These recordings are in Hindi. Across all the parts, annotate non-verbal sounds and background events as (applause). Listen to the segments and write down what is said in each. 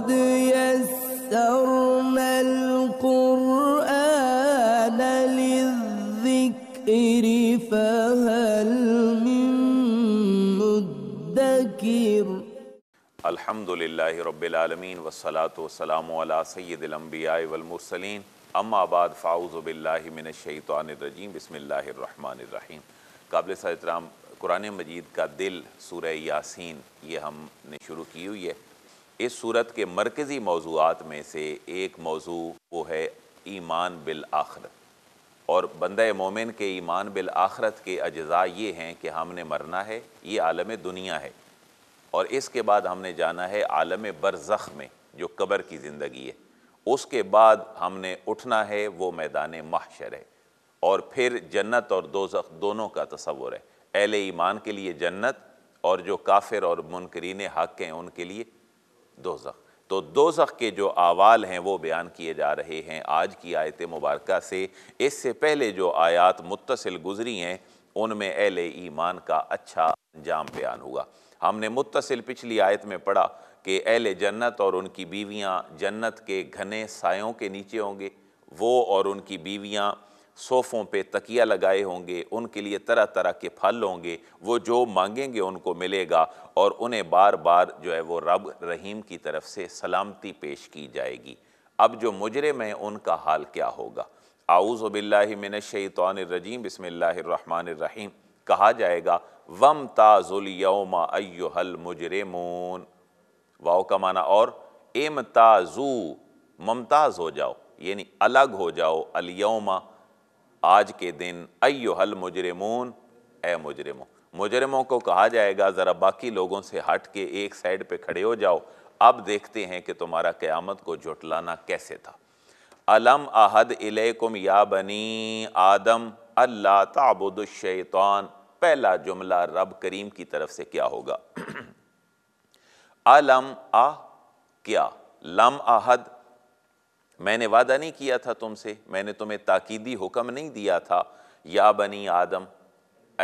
अल्हम्दुलिल्लाहि रब्बिल आलमीन वस्सलातु वस्सलामु अला सय्यिदिल अंबियाए वल मुरसलीन अम्मा कुरान मजीद का दिल सुर यासिन ये हमने शुरू की हुई है इस सूरत के मरकज़ी मौजूद में से एक मौजू वो है ईमान बिल आखरत और बंद मोमिन के ईमान बिल आखरत के अज़ा ये हैं कि हमने मरना है ये आलम दुनिया है और इसके बाद हमने जाना है आलम बरज़ख़ में जो कबर की ज़िंदगी है उसके बाद हमने उठना है वो मैदान महशर है और फिर जन्नत और दोजख दोनों का तस्वुर है अहल ईमान के लिए जन्नत और जो काफिर और मुनकरीन हक़ हैं उनके लिए दोजख तो दोजख के जो आवाल हैं वो बयान किए जा रहे हैं आज की आयत मुबारक से इससे पहले जो आयात मुतसिल गुजरी हैं उनमें अहल ईमान का अच्छा अंजाम बयान हुआ हमने मुतसिल पिछली आयत में पढ़ा कि अहल जन्नत और उनकी बीवियाँ जन्नत के घने सायों के नीचे होंगे वो और उनकी बीवियाँ सोफ़ों पे तकिया लगाए होंगे उनके लिए तरह तरह के फल होंगे वो जो मांगेंगे उनको मिलेगा और उन्हें बार बार जो है वो रब रहीम की तरफ से सलामती पेश की जाएगी अब जो मुजरम है उनका हाल क्या होगा आऊज़बिल्लिमिन शैतानरजीम बसमीम कहा जाएगा वम ताजुल योमा अयोहल मुजरमून वाओ का माना और एम ताजू ममताज़ हो जाओ यानी अलग हो जाओ अलयोमा आज के दिन अयो हल मुजरमून ए मुजरमो मुजरमों को कहा जाएगा ज़रा बाकी लोगों से हट के एक साइड पे खड़े हो जाओ अब देखते हैं कि तुम्हारा क़्यामत को जुटलाना कैसे था अलम अहद इलेकुम या बनी आदम अल्लाह ताबुदुशैतान पहला जुमला रब करीम की तरफ से क्या होगा (clears throat) अलम आ क्या लम अहद मैंने वादा नहीं किया था तुमसे मैंने तुम्हें ताकीदी हुक्म नहीं दिया था या बनी आदम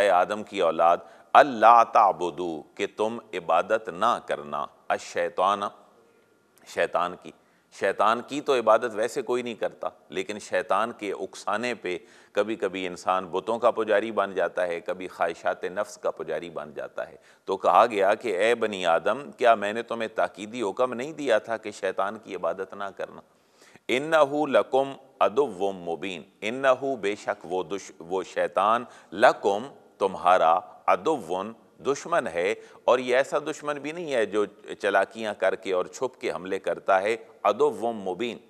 ए आदम की औलाद अल्लाह ताबुदू कि तुम इबादत ना करना अशैताना शैतान की शैतान की तो इबादत वैसे कोई नहीं करता लेकिन शैतान के उकसाने पे कभी कभी इंसान बुतों का पुजारी बन जाता है कभी ख्वाहिशात नफ्स का पुजारी बन जाता है तो कहा गया कि ए बनी आदम क्या मैंने तुम्हें ताकीदी हुक्म नहीं दिया था कि शैतान की इबादत ना करना इन्नहू लकुम अदुव मुबीन इन्नहू बेशक वो दुश वो शैतान लकुम तुम्हारा अदुवन दुश्मन है और ये ऐसा दुश्मन भी नहीं है जो चलाकियां करके और छुप के हमले करता है अदुव मुबीन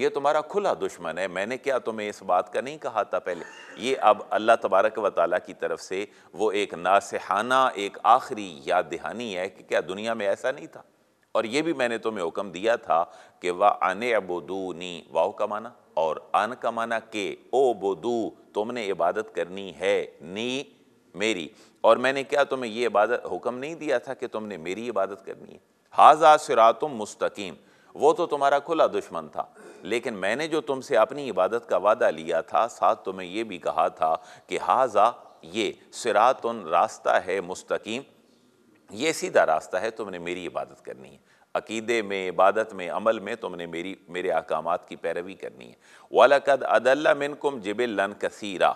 ये तुम्हारा खुला दुश्मन है मैंने क्या तुम्हें इस बात का नहीं कहा था पहले ये अब अल्लाह तबारक व ताली की तरफ से वो एक नासहाना एक आखिरी याद दहानी है कि क्या दुनिया में ऐसा नहीं था और ये भी मैंने तुम्हें हुक्म दिया था कि वह अने नी वाह कमाना और अन कमाना के ओ बोदू तुमने इबादत करनी है नी मेरी और मैंने क्या तुम्हें ये इबादत हुक्म नहीं दिया था कि तुमने मेरी इबादत करनी है हाजा तुम मुस्तकीम वो तो तुम्हारा खुला दुश्मन था लेकिन मैंने जो तुमसे अपनी इबादत का वादा लिया था साथ तुम्हें यह भी कहा था कि हाजा ये सिरातुन रास्ता है मुस्तकीम ये सीधा रास्ता है तुमने मेरी इबादत करनी है अकीदे में इबादत में अमल में तुमने मेरी मेरे अहकाम की पैरवी करनी है वालकद अदल्ला मिनकुम जिबिलन कसीरा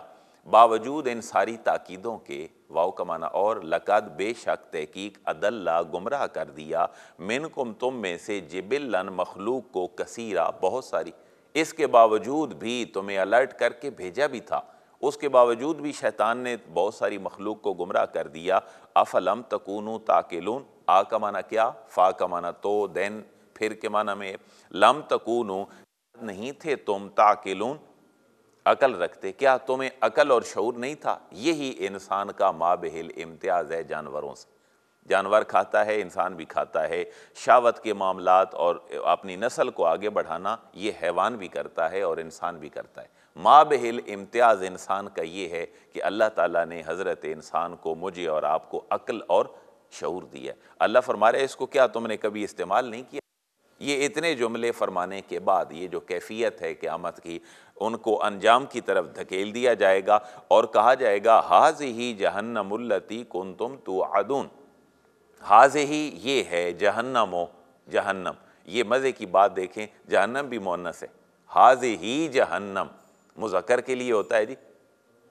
बावजूद इन सारी ताकीदों के वाओ का माना और लकद बेशक तहकीक अदल्ला गुमराह कर दिया मिनकुम तुम में से जिबिलन मखलूक को कसीरा बहुत सारी इसके बावजूद भी तुम्हें अलर्ट करके भेजा भी था उसके बावजूद भी शैतान ने बहुत सारी मखलूक को गुमराह कर दिया अफलम तकून ताकिलून आ का माना क्या फ़ा का माना तो दैन फिर के माना में लम तकून नहीं थे तुम ताकिलून अकल रखते क्या तुम्हें अकल और शूर नहीं था यही इंसान का बहल इम्तियाज़ है जानवरों से जानवर खाता है इंसान भी खाता है शावत के मामलात और अपनी नस्ल को आगे बढ़ाना ये हैवान भी करता है और इंसान भी करता है माबहिल इम्तियाज़ इंसान का ये है कि अल्लाह ताला ने हज़रत इंसान को मुझे और आपको अक्ल और शूर दिया अल्लाह फरमा रहे इसको क्या तुमने कभी इस्तेमाल नहीं किया ये इतने जुमले फरमाने के बाद ये जो कैफियत है क़्यामत की उनको अंजाम की तरफ धकेल दिया जाएगा और कहा जाएगा हाज ही जहन्नमुल्लती कुन तुम तो आदून हाज ही ये है जहन्नम जहन्नम ये मज़े की बात देखें जहन्नम भी मोनस है हाज ही जहन्नम मुजक्कर के लिए होता है जी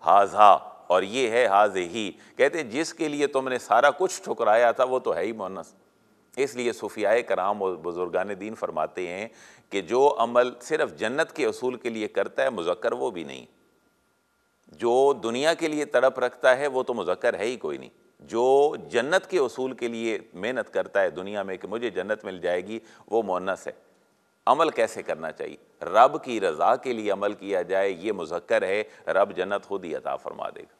हाजा और ये है हाज ही कहते हैं जिसके लिए तुमने सारा कुछ ठुकराया था वो तो है ही मोनस इसलिए सूफियाए कराम और बुजुर्गान दीन फरमाते हैं कि जो अमल सिर्फ जन्नत के असूल के लिए करता है मुजक्कर वो भी नहीं जो दुनिया के लिए तड़प रखता है वो तो मुजक्कर है ही कोई नहीं जो जन्नत के असूल के लिए मेहनत करता है दुनिया में कि मुझे जन्नत मिल जाएगी वो मोनस है अमल कैसे करना चाहिए रब की रज़ा के लिए अमल किया जाए ये मुजक्कर है रब जन्नत खुद ही अता फरमा देगा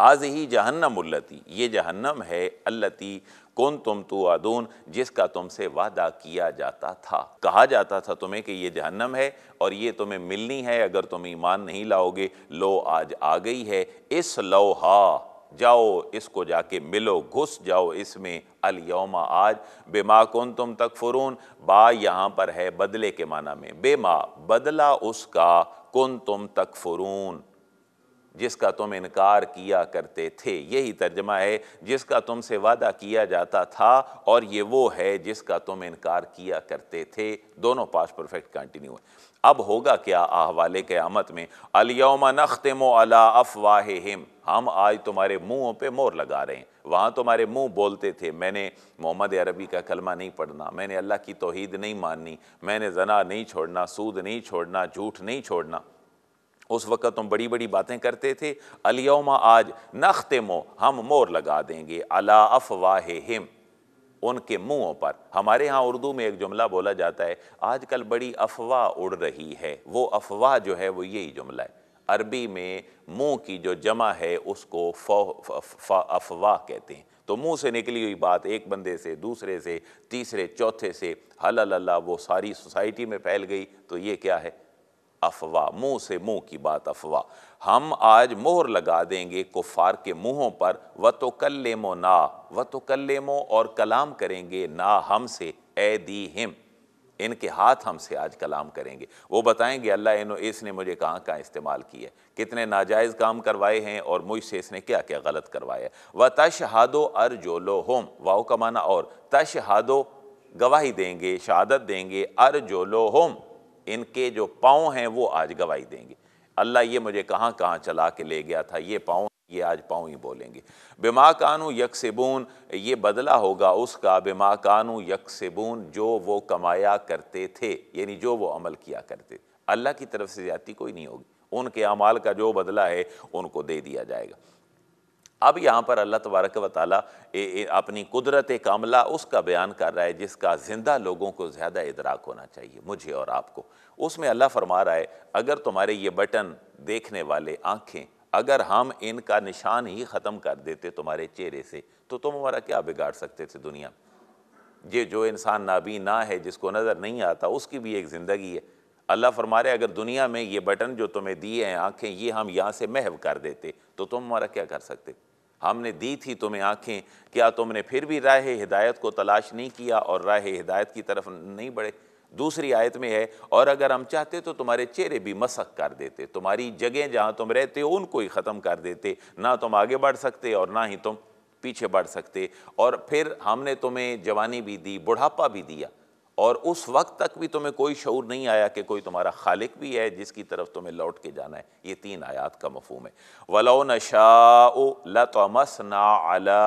हाज ही जहन्नम उल्लती ये जहन्नम है अल्लती कौन तुम तो आदून जिसका तुमसे वादा किया जाता था कहा जाता था तुम्हें कि ये जहन्नम है और ये तुम्हें मिलनी है अगर तुम ईमान नहीं लाओगे लो आज आ गई है इस लोहा जाओ इसको जाके मिलो घुस जाओ इसमें योमा आज बेमा कौन तुम तक फ़ुरून बा यहाँ पर है बदले के माना में बेमा बदला उसका कौन तुम तक फ़ुरून जिसका तुम इनकार किया करते थे यही तर्जमा है जिसका तुमसे वादा किया जाता था और ये वो है जिसका तुम इनकार किया करते थे दोनों पास परफेक्ट कंटिन्यू है अब होगा क्या आहवाले के आमत में अलयम नख्तम अला अफवाहिम हम आज तुम्हारे मुँह पे मोर लगा रहे हैं वहाँ तुम्हारे मुँह बोलते थे मैंने मोहम्मद अरबी का कलमा नहीं पढ़ना मैंने अल्लाह की तोहद नहीं माननी मैंने जना नहीं छोड़ना सूद नहीं छोड़ना झूठ नहीं छोड़ना उस वक़्त हम बड़ी बड़ी बातें करते थे अलियोमा आज मो हम मोर लगा देंगे अला अफवाह हिम उनके मुंहों पर हमारे यहाँ उर्दू में एक जुमला बोला जाता है आजकल बड़ी अफवाह उड़ रही है वो अफवाह जो है वो यही जुमला है अरबी में मुंह की जो जमा है उसको अफवाह कहते हैं तो मुंह से निकली हुई बात एक बंदे से दूसरे से तीसरे चौथे से हल वो सारी सोसाइटी में फैल गई तो ये क्या है अफवाह मुंह से मुंह की बात अफवाह हम आज मोहर लगा देंगे कुफार के मुंहों पर व तो कल्लेमो ना व तो कल्लेमो और कलाम करेंगे ना हम से ए दी हिम इनके हाथ हमसे आज कलाम करेंगे वो बताएंगे अल्लाह इन इसने मुझे कहाँ कहाँ इस्तेमाल किया कितने नाजायज़ काम करवाए हैं और मुझसे इसने क्या क्या गलत करवाया व तशहादो अर जो लो होम वाओ का माना और तशहादो गवाही देंगे शहादत देंगे अर जो लो होम इनके जो पाँव हैं वो आज गवाही देंगे अल्लाह ये मुझे कहाँ कहाँ चला के ले गया था ये पाँव ये आज पाँव ही बोलेंगे बेमा कानू यकसबून ये बदला होगा उसका बेमा कानू यकसबून जो वो कमाया करते थे यानी जो वो अमल किया करते अल्लाह की तरफ से ज़्यादा कोई नहीं होगी उनके अमाल का जो बदला है उनको दे दिया जाएगा अब यहाँ पर अल्लाह तबारक व अपनी कुदरत कामला उसका बयान कर रहा है जिसका ज़िंदा लोगों को ज़्यादा इदराक होना चाहिए मुझे और आपको उसमें अल्लाह फरमा रहा है अगर तुम्हारे ये बटन देखने वाले आँखें अगर हम इनका निशान ही ख़त्म कर देते तुम्हारे चेहरे से तो तुम हमारा क्या बिगाड़ सकते थे दुनिया ये जो इंसान नाबीना है जिसको नज़र नहीं आता उसकी भी एक ज़िंदगी है अल्लाह फरमा रहे अगर दुनिया में ये बटन जो तुम्हें दिए हैं आँखें ये हम यहाँ से महव कर देते तो तुम हमारा क्या कर सकते हमने दी थी तुम्हें आँखें क्या तुमने फिर भी राह हिदायत को तलाश नहीं किया और राह हिदायत की तरफ नहीं बढ़े दूसरी आयत में है और अगर हम चाहते तो तुम्हारे चेहरे भी मसक कर देते तुम्हारी जगह जहाँ तुम रहते हो उनको ही ख़त्म कर देते ना तुम आगे बढ़ सकते और ना ही तुम पीछे बढ़ सकते और फिर हमने तुम्हें जवानी भी दी बुढ़ापा भी दिया और उस वक्त तक भी तुम्हें कोई शूर नहीं आया कि कोई तुम्हारा खालिक भी है जिसकी तरफ तुम्हें लौट के जाना है ये तीन आयात का मफहम है वलो ना अला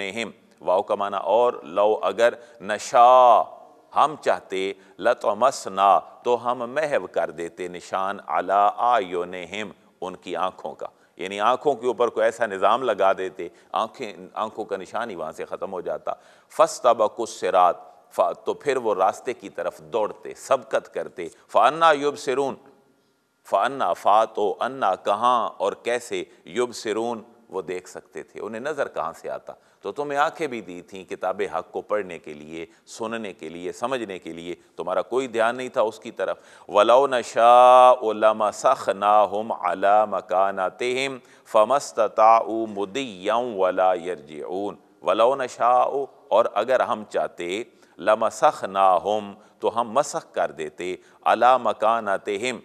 नम वाओ का माना और लो अगर नशा हम चाहते लतमसना तो हम महव कर देते निशान अला नम उनकी आँखों का यानी आँखों के ऊपर कोई ऐसा निज़ाम लगा देते आँखें आँखों का निशान ही वहाँ से ख़त्म हो जाता फस तबकुसरात तो फिर वो रास्ते की तरफ दौड़ते सबकत करते फ़ाना युब सिरून फ़ाना फ़ा तो अन्ना कहाँ और कैसे युब सिरून वो देख सकते थे उन्हें नज़र कहाँ से आता तो तुम्हें आंखें भी दी थी किताब हक को पढ़ने के लिए सुनने के लिए समझने के लिए तुम्हारा कोई ध्यान नहीं था उसकी तरफ वलाउ नशा सख ना हम अला मकाना तहम फमस्ता मुदयम वला यरजून वलाउ नशा और अगर हम चाहते लमसख ना हम तो हम मसख कर देते अला मकान आते हिम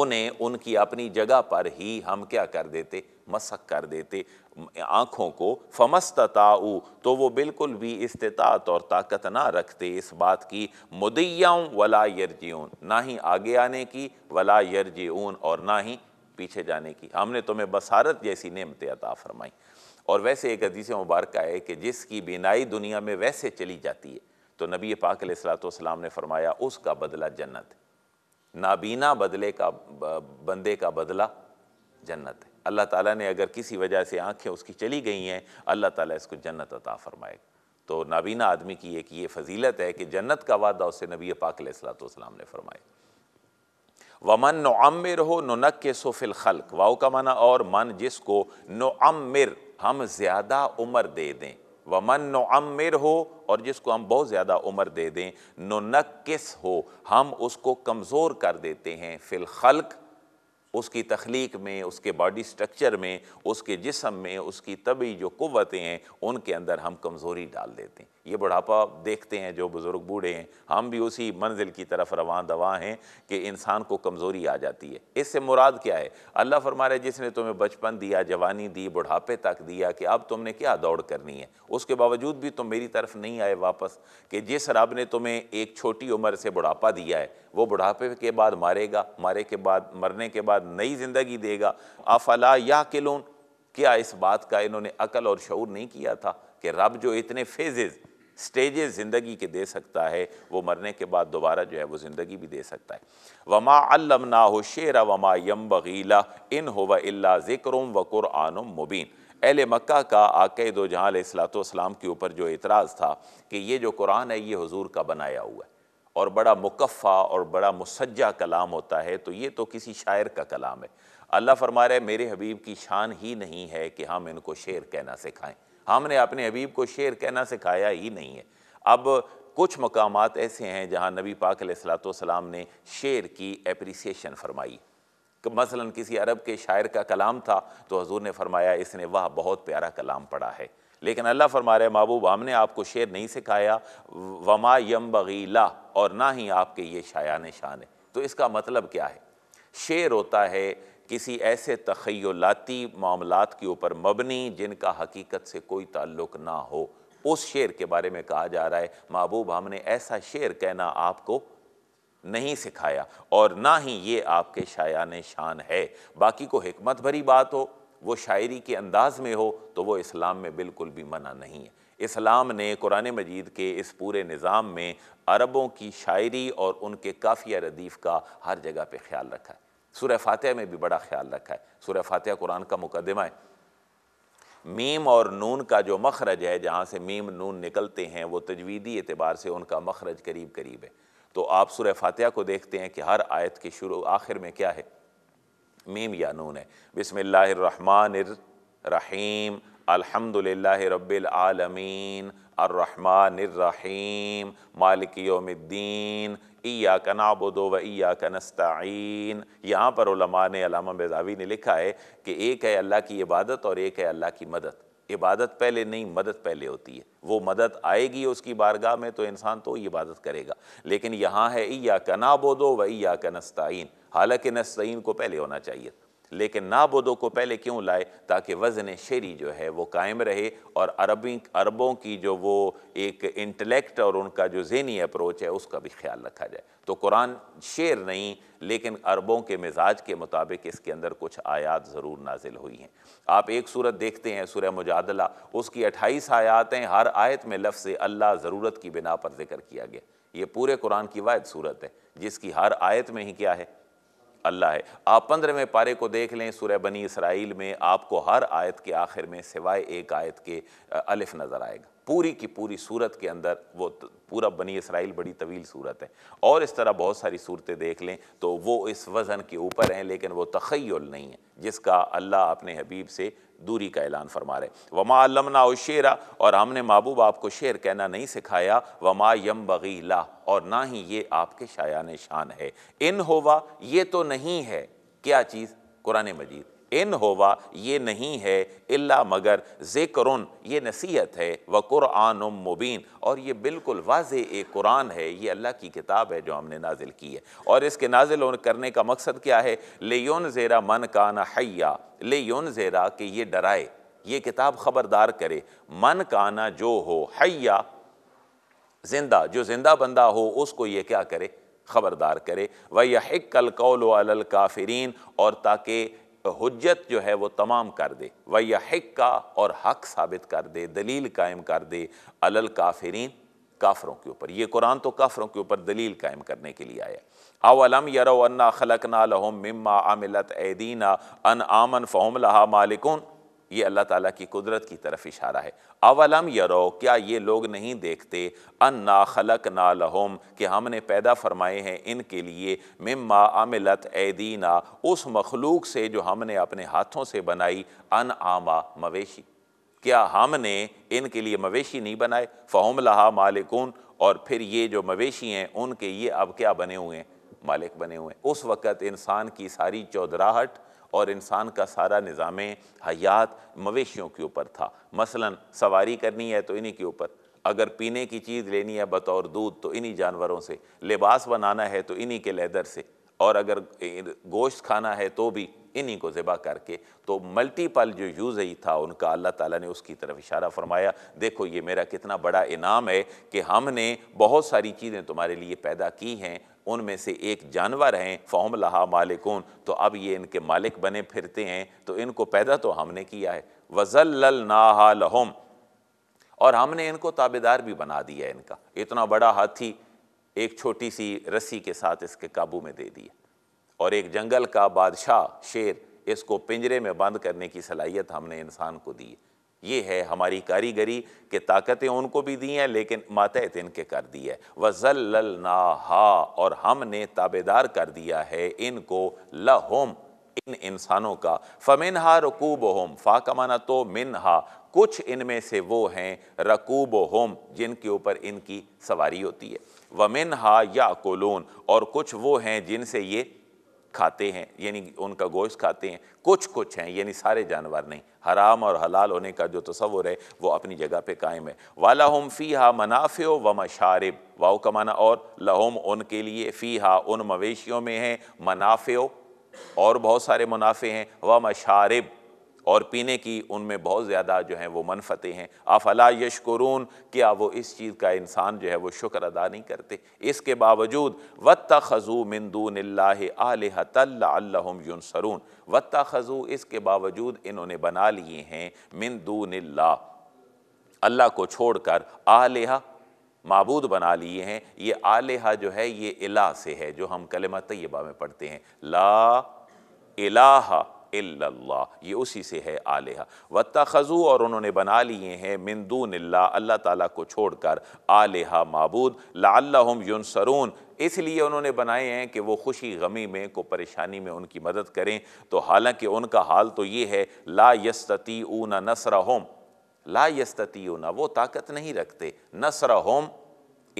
उन्हें उनकी अपनी जगह पर ही हम क्या कर देते मसक कर देते आँखों को फमस्तताऊ तो वो बिल्कुल भी इस्तात और ताकत ना रखते इस बात की मुदैयाँ वला यरजीऊन ना ही आगे आने की वला यरजीऊन और ना ही पीछे जाने की हमने तुम्हें बसारत जैसी नेमतें अता फरमाई और वैसे एक हदीस मुबारक है कि जिसकी बीनाई दुनिया में वैसे चली जाती है तो नबी पाक सलाम ने फरमाया उसका बदला जन्नत है नाबीना बदले का बंदे का बदला जन्नत है अल्लाह ताला ने अगर किसी वजह से आंखें उसकी चली गई हैं अल्लाह ताला इसको जन्नत अता फरमाएगा तो नाबीना आदमी की एक ये फजीलत है कि जन्नत का वादा उससे नबी पाक वाम ने फरमाया वमन नमर हो नो नक के सोफिल खल्क वाऊ का माना और मन जिसको नमर हम ज़्यादा उम्र दे दें व वमन नमर हो और जिसको हम बहुत ज़्यादा उम्र दे दें नो नक किस हो हम उसको कमज़ोर कर देते हैं फिल खल्क उसकी तख्लीक में उसके बॉडी स्ट्रक्चर में उसके जिसम में उसकी तबी जो कुतें हैं उनके अंदर हम कमज़ोरी डाल देते हैं ये बुढ़ापा देखते हैं जो बुज़ुर्ग बूढ़े हैं हम भी उसी मंजिल की तरफ रवा दवा हैं कि इंसान को कमज़ोरी आ जाती है इससे मुराद क्या है अल्लाह फरमारे जिसने तुम्हें बचपन दिया जवानी दी बुढ़ापे तक दिया कि अब तुमने क्या दौड़ करनी है उसके बावजूद भी तुम मेरी तरफ नहीं आए वापस कि जिस रब ने तुम्हें एक छोटी उम्र से बुढ़ापा दिया है वो बुढ़ापे के बाद मारेगा मारे के बाद मरने के बाद नई ज़िंदगी देगा अफला या किलोन क्या इस बात का इन्होंने अकल और शूर नहीं किया था कि रब जो इतने फेजेज़ स्टेजेस ज़िंदगी के दे सकता है वो मरने के बाद दोबारा जो है वो ज़िंदगी भी दे सकता है वमा ना हो शेर वमा यम बगीला इन हो वाला ज़िक्रम व कुरान मुबीन एल मक्का का आकदो जहाँ सलात के ऊपर जो इतराज़ था कि ये जो कुरान है ये हजूर का बनाया हुआ है और बड़ा मुकफ़ा और बड़ा मुसज्जा कलाम होता है तो ये तो किसी शायर का कलाम है अल्लाह फरमा रहे मेरे हबीब की शान ही नहीं है कि हम इनको शेर कहना सिखाएं हमने अपने हबीब को शेर कहना सिखाया ही नहीं है अब कुछ मकाम ऐसे हैं जहाँ नबी पाक सलाम ने शेर की अप्रिसिएशन फरमाई मसलन किसी अरब के शायर का कलाम था तो हजूर ने फरमाया इसने वाह बहुत प्यारा कलाम पढ़ा है लेकिन अल्लाह फरमा रहे महबूब हमने आपको शेर नहीं सिखाया वमा यम बगीला और ना ही आपके ये शाया शान है तो इसका मतलब क्या है शेर होता है किसी ऐसे तखयलाती मामलात के ऊपर मबनी जिनका हकीकत से कोई ताल्लुक ना हो उस शेर के बारे में कहा जा रहा है महबूब हमने ऐसा शेर कहना आपको नहीं सिखाया और ना ही ये आपके शायान शान है बाकी को हमत भरी बात हो वो शायरी के अंदाज में हो तो वो इस्लाम में बिल्कुल भी मना नहीं है इस्लाम ने कुरान मजीद के इस पूरे निज़ाम में अरबों की शायरी और उनके काफ़िया रदीफ़ का हर जगह पर ख्याल रखा है सूर्य फातह में भी बड़ा ख्याल रखा है सूर्य फातह कुरान का मुकदमा है मीम और नून का जो मखरज है जहाँ से मीम नून निकलते हैं वो तजवीदी एतबार से उनका मखरज करीब करीब है तो आप सूर्य फातह को देखते हैं कि हर आयत के शुरू आखिर में क्या है मीम या नून है बिसमीम अलहमदिल्ला रबालमीन अर्रहमानरहीम मालिक योमद्दीन ईया का नाबुदो व ईया का यहाँ पर ने अलामा बेजावी ने लिखा है कि एक है अल्लाह की इबादत और एक है अल्लाह की मदद इबादत पहले नहीं मदद पहले होती है वो मदद आएगी उसकी बारगाह में तो इंसान तो इबादत करेगा लेकिन यहाँ है या कना बोदो व या कनस्ताइन हालांकि नस्तीन को पहले होना चाहिए लेकिन नाबुदों को पहले क्यों लाए ताकि वज़न शेरी जो है वो कायम रहे और अरबी अरबों की जो वो एक इंटेलेक्ट और उनका जो जहनी अप्रोच है उसका भी ख्याल रखा जाए तो कुरान शेर नहीं लेकिन अरबों के मिजाज के मुताबिक इसके अंदर कुछ आयात ज़रूर नाजिल हुई हैं आप एक सूरत देखते हैं सूर्य मुजादला उसकी अट्ठाईस आयातें हर आयत में लफ्ज़ अल्लाह ज़रूरत की बिना पर जिक्र किया गया ये पूरे कुरान की वायद सूरत है जिसकी हर आयत में ही क्या है अल्लाह है आप पंद्रहवें पारे को देख लें सूर्य बनी इसराइल में आपको हर आयत के आखिर में सिवाय एक आयत के अलिफ नज़र आएगा पूरी की पूरी सूरत के अंदर वो पूरा बनी इसराइल बड़ी तवील सूरत है और इस तरह बहुत सारी सूरतें देख लें तो वो इस वज़न के ऊपर हैं लेकिन वो तखयल नहीं है जिसका अल्लाह अपने हबीब से दूरी का ऐलान फरमा रहे वमा अलमना शेरा और हमने महबूब आपको शेर कहना नहीं सिखाया वमा यम बगीला और ना ही ये आपके शायान शान है इन होवा ये तो नहीं है क्या चीज़ कुरान मजीद इन होवा ये नहीं है इल्ला मगर ज़िक्र ये नसीहत है व कुरान मुबीन और ये बिल्कुल वाज एक कुरान है ये अल्लाह की किताब है जो हमने नाजिल की है और इसके नाजिल करने का मकसद क्या है ले लेन ज़ेरा मन काना हैया लेन ज़ेरा कि ये डराए ये किताब ख़बरदार करे मन काना जो हो हैया जिंदा जो जिंदा बंदा हो उसको ये क्या करे ख़बरदार करे वह यह कल कौल काफरीन और ताकि हजत जो है वो तमाम कर दे वह हक का और हक साबित कर दे दलील कायम कर दे अलल काफरीन काफरों के ऊपर ये कुरान तो काफरों के ऊपर दलील कायम करने के लिए आया अवलम यरना खलकना लहोम मम्मा आमिलत एदीना अन आमन फोम लहा मालिकुन ये अल्लाह ताला की कुदरत की तरफ इशारा है अवलम यरो क्या ये लोग नहीं देखते अन ना खलक ना लहम कि हमने पैदा फरमाए हैं इनके लिए मिम्मा अमिलत एदीना उस मखलूक से जो हमने अपने हाथों से बनाई अन आमा मवेशी क्या हमने इनके लिए मवेशी नहीं बनाए फ़हम लहा मालिकून और फिर ये जो मवेशी हैं उनके ये अब क्या बने हुए हैं मालिक बने हुए हैं उस वक़्त इंसान की सारी चौधराहट और इंसान का सारा निज़ाम हयात मवेशियों के ऊपर था मसलन सवारी करनी है तो इन्हीं के ऊपर अगर पीने की चीज़ लेनी है बतौर दूध तो इन्हीं जानवरों से लिबास बनाना है तो इन्हीं के लेदर से और अगर गोश्त खाना है तो भी इन्हीं को ज़िबा करके तो मल्टीपल जो यूज़ ही था उनका अल्लाह ताला ने उसकी तरफ इशारा फरमाया देखो ये मेरा कितना बड़ा इनाम है कि हमने बहुत सारी चीज़ें तुम्हारे लिए पैदा की हैं उनमें से एक जानवर हैं फॉम लहा मालिकून तो अब ये इनके मालिक बने फिरते हैं तो इनको पैदा तो हमने किया है वजल नाहा लहम और हमने इनको ताबेदार भी बना दिया इनका इतना बड़ा हाथी एक छोटी सी रस्सी के साथ इसके काबू में दे दिया और एक जंगल का बादशाह शेर इसको पिंजरे में बंद करने की सलाहियत हमने इंसान को दी है ये है हमारी कारीगरी कि ताकतें उनको भी दी हैं लेकिन मातहत इनके कर दी है ना हा और हमने ताबेदार कर दिया है इनको लहोम इन इंसानों का फमिन हा रकूब होम फ़ा का माना तो मिन हा कुछ इनमें से वो हैं रकूब होम जिनके ऊपर इनकी सवारी होती है वमिन हा या कोलोन और कुछ वो हैं जिनसे ये खाते हैं यानी उनका गोश्त खाते हैं कुछ कुछ हैं यानी सारे जानवर नहीं हराम और हलाल होने का जो तस्वुर है वो अपनी जगह पर कायम है वाला हम फ़ी हा मनाफ़ व मशारब वाओ का माना और लहोम उनके लिए फ़ी हा उन मवेशियों में हैं मुनाफ़ो और बहुत सारे मुनाफे हैं व मशारब और पीने की उनमें बहुत ज़्यादा जो है वो मनफतें हैं आफला यशकुरून क्या वो इस चीज़ का इंसान जो है वो शुक्र अदा नहीं करते इसके बावजूद वत खजू मंदून आलहतम यूनसरून वत खजू इसके बावजूद इन्होंने बना लिए हैं मंदून अल्लाह को छोड़कर आलहा मबूद बना लिए हैं ये आलहा जो है ये इला से है जो हम कलमा तयबा में पढ़ते हैं ला इलाहा इल्लल्लाह ये उसी से है आलिहा व और उन्होंने बना लिए हैं मिंदून अल्लाह ताला को छोड़कर आलिहा माबूद लाम युनसरून इसलिए उन्होंने बनाए हैं कि वो खुशी गमी में को परेशानी में उनकी मदद करें तो हालांकि उनका हाल तो ये है ला यस्तती ऊना नसरा होम ला यस्तती ऊना वो ताकत नहीं रखते नसरा होम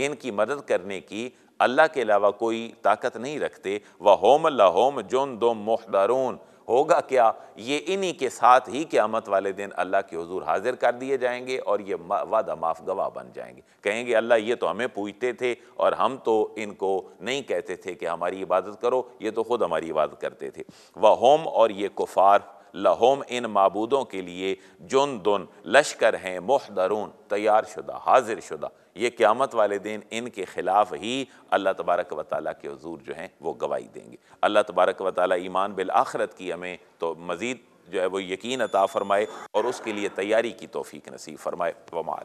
इनकी मदद करने की अल्लाह के अलावा कोई ताकत नहीं रखते वह होम ला होम जुन दो मोहदारून होगा क्या ये इन्हीं के साथ ही क़्यामत वाले दिन अल्लाह के हजूर हाजिर कर दिए जाएंगे और ये वादा माफ गवाह बन जाएंगे कहेंगे अल्लाह ये तो हमें पूछते थे और हम तो इनको नहीं कहते थे कि हमारी इबादत करो ये तो ख़ुद हमारी इबादत करते थे वह होम और ये कुफार लहोम इन मबूदों के लिए जुन दुन लश्कर हैं मोहदरून तैयार शुदा हाजिर शुदा ये क़्यामत वाले दिन इनके ख़िलाफ़ ही अल्लाह तबारक व ताल के हजूर जो हैं वो गवाही देंगे अल्लाह तबारक व ताली ईमान बिल आखरत की हमें तो मज़ीद जो है वो यकीन अता फ़रमाए और उसके लिए तैयारी की तोफ़ी नसीब फ़रमाए वमा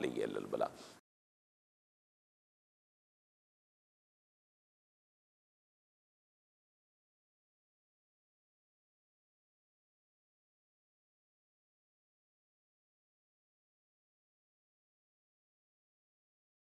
बला